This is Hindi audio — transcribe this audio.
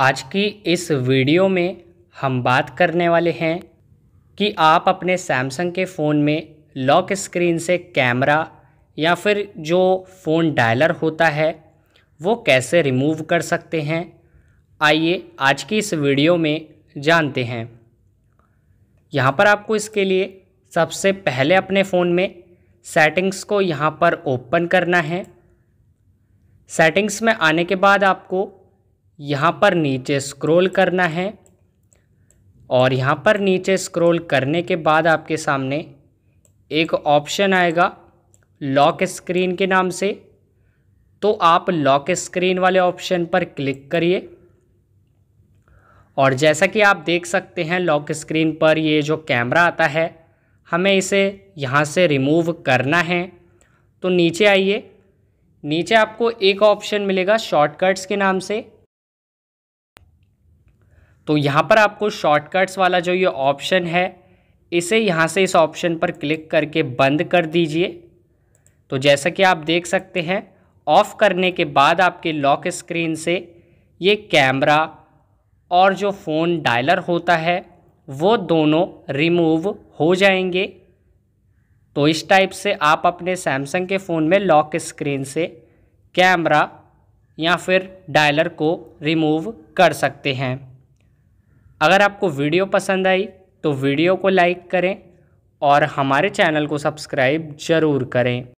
आज की इस वीडियो में हम बात करने वाले हैं कि आप अपने सैमसंग के फ़ोन में लॉक स्क्रीन से कैमरा या फिर जो फ़ोन डायलर होता है वो कैसे रिमूव कर सकते हैं आइए आज की इस वीडियो में जानते हैं यहाँ पर आपको इसके लिए सबसे पहले अपने फ़ोन में सेटिंग्स को यहाँ पर ओपन करना है सेटिंग्स में आने के बाद आपको यहाँ पर नीचे स्क्रॉल करना है और यहाँ पर नीचे स्क्रॉल करने के बाद आपके सामने एक ऑप्शन आएगा लॉक स्क्रीन के नाम से तो आप लॉक स्क्रीन वाले ऑप्शन पर क्लिक करिए और जैसा कि आप देख सकते हैं लॉक स्क्रीन पर ये जो कैमरा आता है हमें इसे यहाँ से रिमूव करना है तो नीचे आइए नीचे आपको एक ऑप्शन मिलेगा शॉर्टकट्स के नाम से तो यहाँ पर आपको शॉर्टकट्स वाला जो ये ऑप्शन है इसे यहाँ से इस ऑप्शन पर क्लिक करके बंद कर दीजिए तो जैसा कि आप देख सकते हैं ऑफ़ करने के बाद आपके लॉक स्क्रीन से ये कैमरा और जो फ़ोन डायलर होता है वो दोनों रिमूव हो जाएंगे तो इस टाइप से आप अपने सैमसंग के फ़ोन में लॉक स्क्रीन से कैमरा या फिर डायलर को रिमूव कर सकते हैं अगर आपको वीडियो पसंद आई तो वीडियो को लाइक करें और हमारे चैनल को सब्सक्राइब ज़रूर करें